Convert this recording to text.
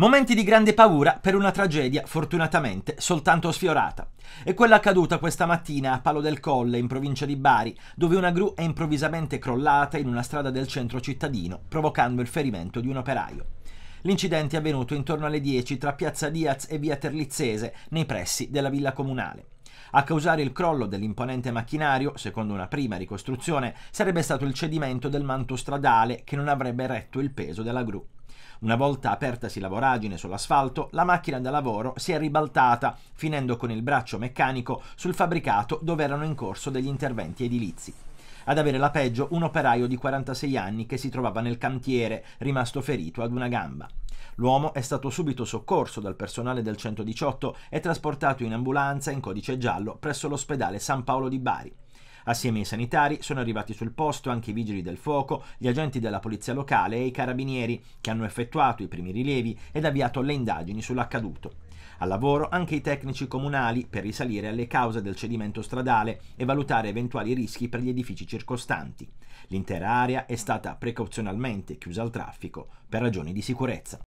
Momenti di grande paura per una tragedia fortunatamente soltanto sfiorata. È quella accaduta questa mattina a Palo del Colle, in provincia di Bari, dove una gru è improvvisamente crollata in una strada del centro cittadino, provocando il ferimento di un operaio. L'incidente è avvenuto intorno alle 10 tra Piazza Diaz e Via Terlizzese, nei pressi della villa comunale. A causare il crollo dell'imponente macchinario, secondo una prima ricostruzione, sarebbe stato il cedimento del manto stradale che non avrebbe retto il peso della gru. Una volta apertasi la voragine sull'asfalto, la macchina da lavoro si è ribaltata, finendo con il braccio meccanico sul fabbricato dove erano in corso degli interventi edilizi. Ad avere la peggio un operaio di 46 anni che si trovava nel cantiere, rimasto ferito ad una gamba. L'uomo è stato subito soccorso dal personale del 118 e trasportato in ambulanza in codice giallo presso l'ospedale San Paolo di Bari. Assieme ai sanitari sono arrivati sul posto anche i vigili del fuoco, gli agenti della polizia locale e i carabinieri che hanno effettuato i primi rilievi ed avviato le indagini sull'accaduto. Al lavoro anche i tecnici comunali per risalire alle cause del cedimento stradale e valutare eventuali rischi per gli edifici circostanti. L'intera area è stata precauzionalmente chiusa al traffico per ragioni di sicurezza.